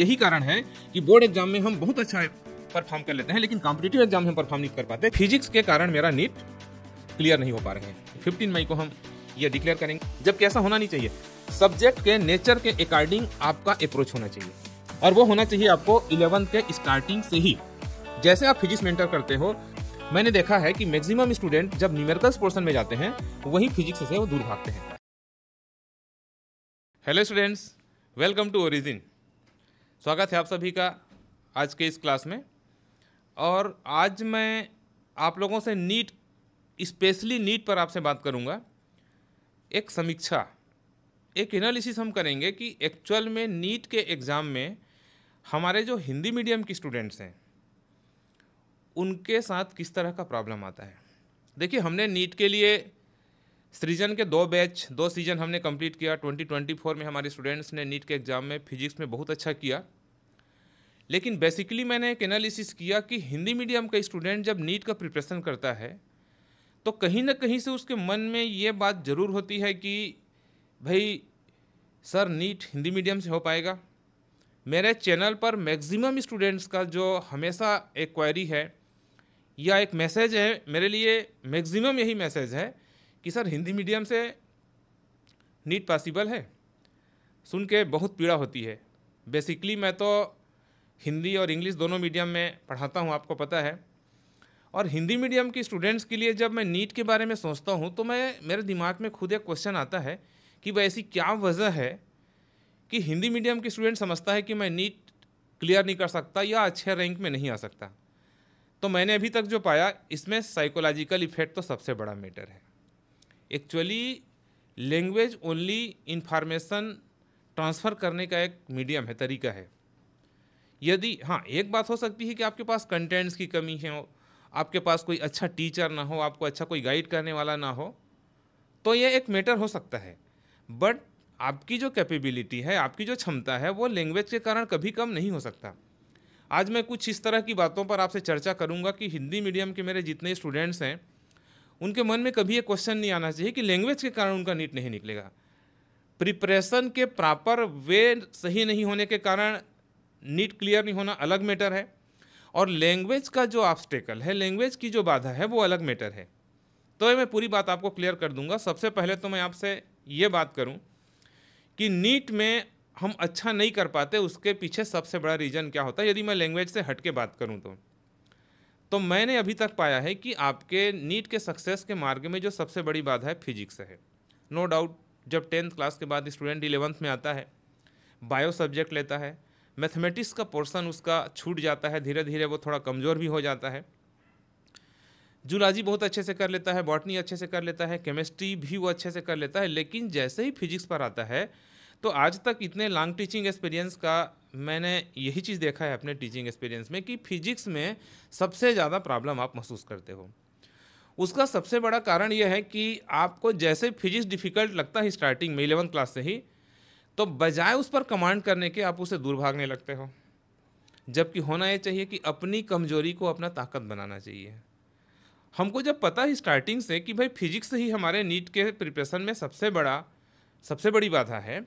यही कारण है कि बोर्ड एग्जाम में हम बहुत अच्छा परफॉर्म कर लेते हैं लेकिन कॉम्पिटेटिव एग्जाम में हम परफॉर्म नहीं कर पाते फिजिक्स के कारण मेरा नीट क्लियर नहीं हो पा रहे हैं फिफ्टीन मई को हम ये डिक्लेयर करेंगे जबकि ऐसा होना नहीं चाहिए सब्जेक्ट के नेचर के अकॉर्डिंग आपका अप्रोच होना चाहिए और वो होना चाहिए आपको इलेवंथ के स्टार्टिंग से ही जैसे आप फिजिक्स में करते हो मैंने देखा है कि मैक्सिमम स्टूडेंट जब न्यूमेरिकल्स पोर्शन में जाते हैं वही फिजिक्स से वो दूर भागते हैं hello students welcome to origin स्वागत है आप सभी का आज के इस क्लास में और आज मैं आप लोगों से नीट स्पेशली नीट पर आपसे बात करूंगा एक समीक्षा एक एनालिसिस हम करेंगे कि एक्चुअल में नीट के एग्ज़ाम में हमारे जो हिंदी मीडियम के स्टूडेंट्स हैं उनके साथ किस तरह का प्रॉब्लम आता है देखिए हमने नीट के लिए सीजन के दो बैच दो सीजन हमने कंप्लीट किया 2024 में हमारे स्टूडेंट्स ने नीट के एग्ज़ाम में फिजिक्स में बहुत अच्छा किया लेकिन बेसिकली मैंने एक एनालिसिस किया कि हिंदी मीडियम का स्टूडेंट जब नीट का प्रिपरेशन करता है तो कहीं ना कहीं से उसके मन में ये बात ज़रूर होती है कि भाई सर नीट हिंदी मीडियम से हो पाएगा मेरे चैनल पर मैक्सिमम स्टूडेंट्स का जो हमेशा एक क्वायरी है या एक मैसेज है मेरे लिए मैक्सिमम यही मैसेज है कि सर हिंदी मीडियम से नीट पॉसिबल है सुन के बहुत पीड़ा होती है बेसिकली मैं तो हिंदी और इंग्लिश दोनों मीडियम में पढ़ाता हूँ आपको पता है और हिंदी मीडियम की स्टूडेंट्स के लिए जब मैं नीट के बारे में सोचता हूँ तो मैं मेरे दिमाग में खुद एक क्वेश्चन आता है कि वह ऐसी क्या वजह है कि हिंदी मीडियम के स्टूडेंट समझता है कि मैं नीट क्लियर नहीं कर सकता या अच्छे रैंक में नहीं आ सकता तो मैंने अभी तक जो पाया इसमें साइकोलॉजिकल इफेक्ट तो सबसे बड़ा मैटर है actually language only information transfer करने का एक मीडियम है तरीका है यदि हाँ एक बात हो सकती है कि आपके पास कंटेंट्स की कमी है आपके पास कोई अच्छा टीचर ना हो आपको अच्छा कोई गाइड करने वाला ना हो तो ये एक मैटर हो सकता है बट आपकी जो कैपेबिलिटी है आपकी जो क्षमता है वो लैंग्वेज के कारण कभी कम नहीं हो सकता आज मैं कुछ इस तरह की बातों पर आपसे चर्चा करूंगा कि हिंदी मीडियम के मेरे जितने स्टूडेंट्स हैं उनके मन में कभी ये क्वेश्चन नहीं आना चाहिए कि लैंग्वेज के कारण उनका नीट नहीं निकलेगा प्रिपरेशन के प्रॉपर वे सही नहीं होने के कारण नीट क्लियर नहीं होना अलग मैटर है और लैंग्वेज का जो ऑब्स्टेकल है लैंग्वेज की जो बाधा है वो अलग मैटर है तो मैं पूरी बात आपको क्लियर कर दूंगा सबसे पहले तो मैं आपसे ये बात करूं कि नीट में हम अच्छा नहीं कर पाते उसके पीछे सबसे बड़ा रीज़न क्या होता है यदि मैं लैंग्वेज से हट के बात करूं तो तो मैंने अभी तक पाया है कि आपके नीट के सक्सेस के मार्ग में जो सबसे बड़ी बाधा है फिजिक्स है नो no डाउट जब टेंथ क्लास के बाद स्टूडेंट इलेवंथ में आता है बायो सब्जेक्ट लेता है मैथमेटिक्स का पोर्सन उसका छूट जाता है धीरे धीरे वो थोड़ा कमज़ोर भी हो जाता है जूलॉजी बहुत अच्छे से कर लेता है बॉटनी अच्छे से कर लेता है केमिस्ट्री भी वो अच्छे से कर लेता है लेकिन जैसे ही फिजिक्स पर आता है तो आज तक इतने लॉन्ग टीचिंग एक्सपीरियंस का मैंने यही चीज़ देखा है अपने टीचिंग एक्सपीरियंस में कि फिजिक्स में सबसे ज़्यादा प्रॉब्लम आप महसूस करते हो उसका सबसे बड़ा कारण यह है कि आपको जैसे फिजिक्स डिफ़िकल्ट लगता है स्टार्टिंग में इलेवन क्लास से ही तो बजाय उस पर कमांड करने के आप उसे दूर भागने लगते हो जबकि होना ये चाहिए कि अपनी कमजोरी को अपना ताकत बनाना चाहिए हमको जब पता ही स्टार्टिंग से कि भाई फिजिक्स ही हमारे नीट के प्रिपरेशन में सबसे बड़ा सबसे बड़ी बाधा है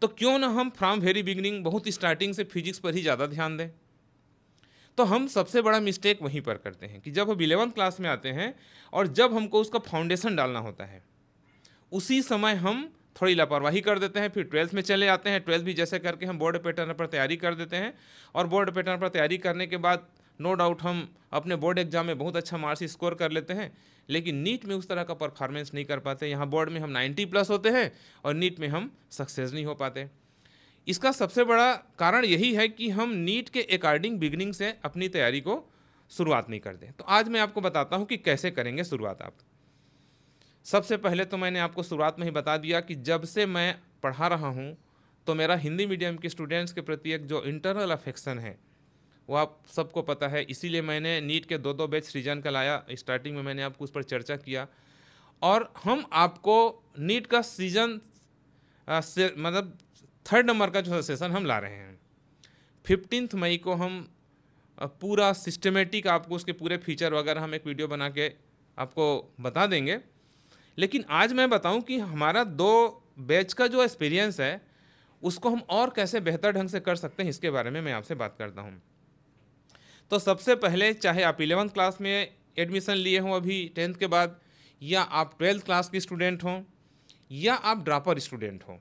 तो क्यों ना हम फ्रॉम वेरी बिगनिंग बहुत स्टार्टिंग से फिजिक्स पर ही ज़्यादा ध्यान दें तो हम सबसे बड़ा मिस्टेक वहीं पर करते हैं कि जब हम इलेवंथ क्लास में आते हैं और जब हमको उसका फाउंडेशन डालना होता है उसी समय हम थोड़ी लापरवाही कर देते हैं फिर ट्वेल्थ में चले आते हैं ट्वेल्थ भी जैसे करके हम बोर्ड पैटर्न पर तैयारी कर देते हैं और बोर्ड पैटर्न पर तैयारी करने के बाद नो डाउट हम अपने बोर्ड एग्जाम में बहुत अच्छा मार्क्स स्कोर कर लेते हैं लेकिन नीट में उस तरह का परफॉर्मेंस नहीं कर पाते यहाँ बोर्ड में हम नाइन्टी प्लस होते हैं और नीट में हम सक्सेस नहीं हो पाते इसका सबसे बड़ा कारण यही है कि हम नीट के अकॉर्डिंग बिगनिंग से अपनी तैयारी को शुरुआत नहीं करते तो आज मैं आपको बताता हूँ कि कैसे करेंगे शुरुआत आप सबसे पहले तो मैंने आपको शुरुआत में ही बता दिया कि जब से मैं पढ़ा रहा हूँ तो मेरा हिंदी मीडियम के स्टूडेंट्स के प्रति एक जो इंटरनल अफेक्शन है वो आप सबको पता है इसीलिए मैंने नीट के दो दो बैच सीजन का लाया स्टार्टिंग में मैंने आपको उस पर चर्चा किया और हम आपको नीट का सीजन से मतलब थर्ड नंबर का जो सेशन हम ला रहे हैं फिफ्टींथ मई को हम पूरा सिस्टमेटिक आपको उसके पूरे फीचर वगैरह हम एक वीडियो बना के आपको बता देंगे लेकिन आज मैं बताऊं कि हमारा दो बैच का जो एक्सपीरियंस है उसको हम और कैसे बेहतर ढंग से कर सकते हैं इसके बारे में मैं आपसे बात करता हूँ तो सबसे पहले चाहे आप इलेवंथ क्लास में एडमिशन लिए हों अभी टेंथ के बाद या आप ट्वेल्थ क्लास के स्टूडेंट हों या आप ड्रापर स्टूडेंट हों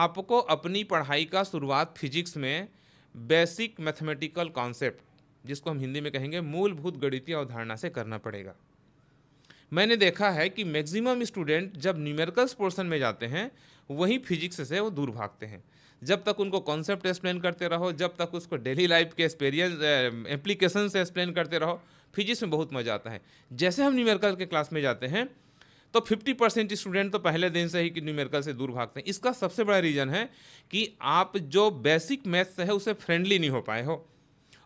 आपको अपनी पढ़ाई का शुरुआत फिजिक्स में बेसिक मैथमेटिकल कॉन्सेप्ट जिसको हम हिंदी में कहेंगे मूलभूत गणितीय अवधारणा से करना पड़ेगा मैंने देखा है कि मैक्सिमम स्टूडेंट जब न्यूमेरिकल्स पोर्सन में जाते हैं वहीं फिजिक्स से वो दूर भागते हैं जब तक उनको कॉन्सेप्ट एक्सप्लेन करते रहो जब तक उसको डेली लाइफ के एक्सपीरियंस एप्लीकेशन से एक्सप्लेन करते रहो फिजिक्स में बहुत मज़ा आता है जैसे हम न्यूमेरिकल के क्लास में जाते हैं तो 50 परसेंट स्टूडेंट तो पहले दिन से ही कि न्यूमेरिकल से दूर भागते हैं इसका सबसे बड़ा रीज़न है कि आप जो बेसिक मैथ्स है उसे फ्रेंडली नहीं हो पाए हो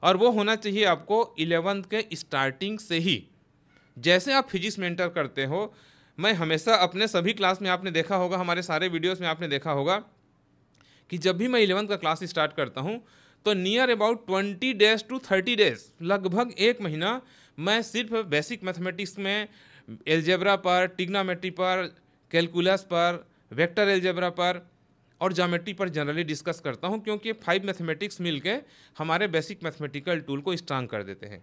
और वो होना चाहिए आपको इलेवंथ के स्टार्टिंग से ही जैसे आप फिजिक्स में एंटर करते हो मैं हमेशा अपने सभी क्लास में आपने देखा होगा हमारे सारे वीडियोस में आपने देखा होगा कि जब भी मैं इलेवंथ का क्लास स्टार्ट करता हूँ तो near about twenty days to thirty days लगभग एक महीना मैं सिर्फ बेसिक मैथमेटिक्स में एल्जेब्रा पर टिग्नामेट्री पर कैलकुलस पर वेक्टर एल्जेब्रा पर और जामेट्री पर जनरली डिस्कस करता हूँ क्योंकि फाइव मैथमेटिक्स मिलके हमारे बेसिक मैथमेटिकल टूल को स्ट्रांग कर देते हैं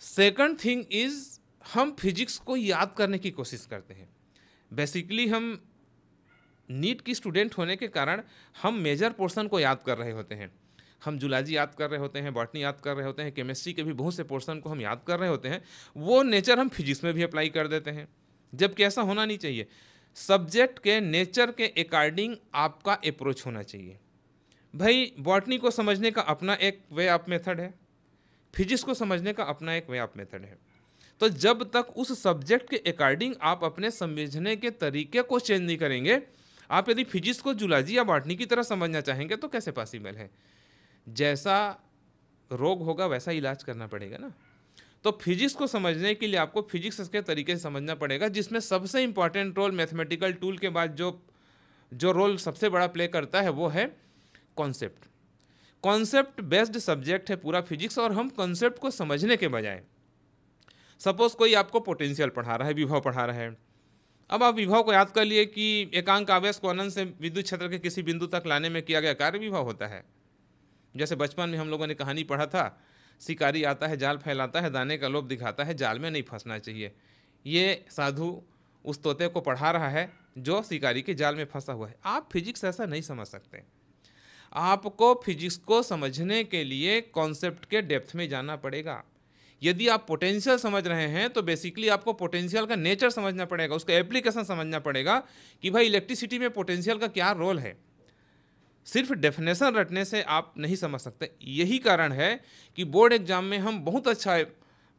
सेकंड थिंग इज़ हम फिजिक्स को याद करने की कोशिश करते हैं बेसिकली हम नीट की स्टूडेंट होने के कारण हम मेजर पोर्शन को याद कर रहे होते हैं हम जुलाजी याद कर रहे होते हैं बॉटनी याद कर रहे होते हैं केमिस्ट्री के भी बहुत से पोर्शन को हम याद कर रहे होते हैं वो नेचर हम फिजिक्स में भी अप्लाई कर देते हैं जबकि ऐसा होना नहीं चाहिए सब्जेक्ट के नेचर के अकॉर्डिंग आपका अप्रोच होना चाहिए भाई बॉटनी को समझने का अपना एक वे आप मेथड है फिजिक्स को समझने का अपना एक व्याप मेथड है तो जब तक उस सब्जेक्ट के अकॉर्डिंग आप अपने समझने के तरीके को चेंज नहीं करेंगे आप यदि फिजिक्स को जुलाजी या बाटनी की तरह समझना चाहेंगे तो कैसे पॉसिबल है जैसा रोग होगा वैसा इलाज करना पड़ेगा ना तो फिजिक्स को समझने के लिए आपको फिजिक्स के तरीके से समझना पड़ेगा जिसमें सबसे इम्पॉर्टेंट रोल मैथमेटिकल टूल के बाद जो जो रोल सबसे बड़ा प्ले करता है वो है कॉन्सेप्ट कॉन्सेप्ट बेस्ड सब्जेक्ट है पूरा फिजिक्स और हम कॉन्सेप्ट को समझने के बजाय सपोज कोई आपको पोटेंशियल पढ़ा रहा है विभव पढ़ा रहा है अब आप विभव को याद कर लिए कि एकांक आवेश को अनंत से विद्युत क्षेत्र के किसी बिंदु तक लाने में किया गया कार्य विभव होता है जैसे बचपन में हम लोगों ने कहानी पढ़ा था शिकारी आता है जाल फैलाता है दाने का लोभ दिखाता है जाल में नहीं फंसना चाहिए ये साधु उस तोते को पढ़ा रहा है जो शिकारी के जाल में फंसा हुआ है आप फिजिक्स ऐसा नहीं समझ सकते आपको फिजिक्स को समझने के लिए कॉन्सेप्ट के डेप्थ में जाना पड़ेगा यदि आप पोटेंशियल समझ रहे हैं तो बेसिकली आपको पोटेंशियल का नेचर समझना पड़ेगा उसका एप्लीकेशन समझना पड़ेगा कि भाई इलेक्ट्रिसिटी में पोटेंशियल का क्या रोल है सिर्फ डेफिनेशन रटने से आप नहीं समझ सकते यही कारण है कि बोर्ड एग्जाम में हम बहुत अच्छा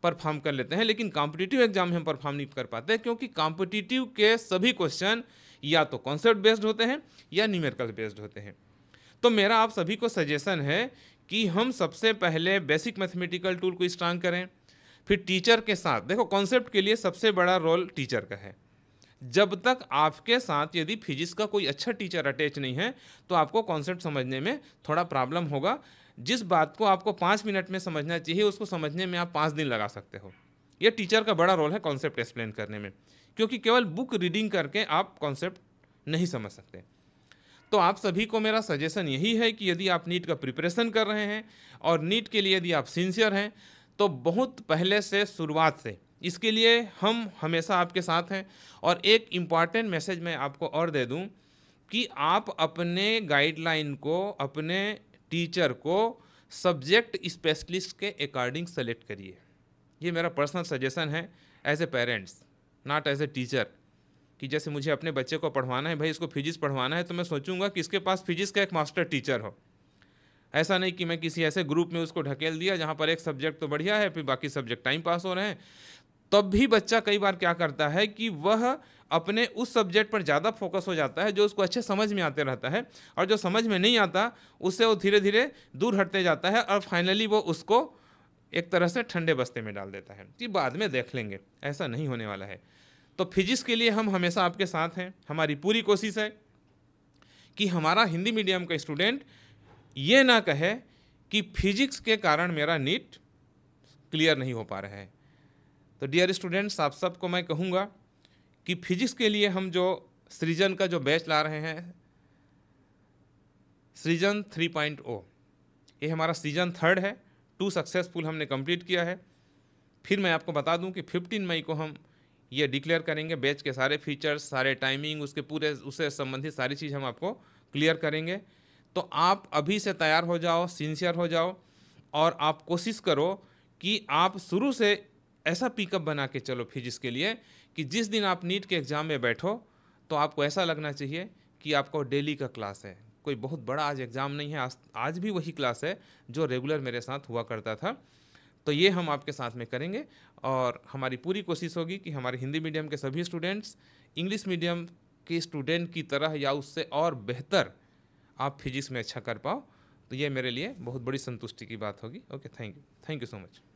परफॉर्म कर लेते हैं लेकिन कॉम्पिटिटिव एग्जाम में हम परफॉर्म नहीं कर पाते क्योंकि कॉम्पिटिटिव के सभी क्वेश्चन या तो कॉन्सेप्ट बेस्ड होते हैं या न्यूमेरिकल बेस्ड होते हैं तो मेरा आप सभी को सजेशन है कि हम सबसे पहले बेसिक मैथमेटिकल टूल को स्ट्रांग करें फिर टीचर के साथ देखो कॉन्सेप्ट के लिए सबसे बड़ा रोल टीचर का है जब तक आपके साथ यदि फिजिक्स का कोई अच्छा टीचर अटैच नहीं है तो आपको कॉन्सेप्ट समझने में थोड़ा प्रॉब्लम होगा जिस बात को आपको पाँच मिनट में समझना चाहिए उसको समझने में आप पाँच दिन लगा सकते हो यह टीचर का बड़ा रोल है कॉन्सेप्ट एक्सप्लेन करने में क्योंकि केवल बुक रीडिंग करके आप कॉन्सेप्ट नहीं समझ सकते तो आप सभी को मेरा सजेशन यही है कि यदि आप नीट का प्रिपरेशन कर रहे हैं और नीट के लिए यदि आप सिंसियर हैं तो बहुत पहले से शुरुआत से इसके लिए हम हमेशा आपके साथ हैं और एक इम्पॉर्टेंट मैसेज मैं आपको और दे दूं कि आप अपने गाइडलाइन को अपने टीचर को सब्जेक्ट स्पेशलिस्ट के अकॉर्डिंग सेलेक्ट करिए ये मेरा पर्सनल सजेशन है as a parents not as a teacher कि जैसे मुझे अपने बच्चे को पढ़वाना है भाई इसको फिजिक्स पढ़वाना है तो मैं सोचूंगा कि इसके पास फिजिक्स का एक मास्टर टीचर हो ऐसा नहीं कि मैं किसी ऐसे ग्रुप में उसको ढकेल दिया जहाँ पर एक सब्जेक्ट तो बढ़िया है फिर बाकी सब्जेक्ट टाइम पास हो रहे हैं तब भी बच्चा कई बार क्या करता है कि वह अपने उस सब्जेक्ट पर ज़्यादा फोकस हो जाता है जो उसको अच्छे समझ में आते रहता है और जो समझ में नहीं आता उससे वो धीरे धीरे दूर हटते जाता है और फाइनली वो उसको एक तरह से ठंडे बस्ते में डाल देता है कि बाद में देख लेंगे ऐसा नहीं होने वाला है तो फिजिक्स के लिए हम हमेशा आपके साथ हैं हमारी पूरी कोशिश है कि हमारा हिंदी मीडियम का स्टूडेंट ये ना कहे कि फिजिक्स के कारण मेरा नीट क्लियर नहीं हो पा रहा है तो डियर स्टूडेंट्स आप सबको मैं कहूँगा कि फिजिक्स के लिए हम जो सृजन का जो बैच ला रहे हैं सृजन 3.0 ये हमारा सीजन थर्ड है टू सक्सेसफुल हमने कंप्लीट किया है फिर मैं आपको बता दूं कि 15 मई को हम ये डिक्लेयर करेंगे बैच के सारे फीचर्स सारे टाइमिंग उसके पूरे उससे संबंधित सारी चीज़ हम आपको क्लियर करेंगे तो आप अभी से तैयार हो जाओ सिंसियर हो जाओ और आप कोशिश करो कि आप शुरू से ऐसा पिकअप बना के चलो फिजिक्स के लिए कि जिस दिन आप नीट के एग्ज़ाम में बैठो तो आपको ऐसा लगना चाहिए कि आपको डेली का क्लास है कोई बहुत बड़ा आज एग्ज़ाम नहीं है आज आज भी वही क्लास है जो रेगुलर मेरे साथ हुआ करता था तो ये हम आपके साथ में करेंगे और हमारी पूरी कोशिश होगी कि हमारे हिंदी मीडियम के सभी स्टूडेंट्स इंग्लिश मीडियम के स्टूडेंट की तरह या उससे और बेहतर आप फिजिक्स में अच्छा कर पाओ तो ये मेरे लिए बहुत बड़ी संतुष्टि की बात होगी okay thank you thank you so much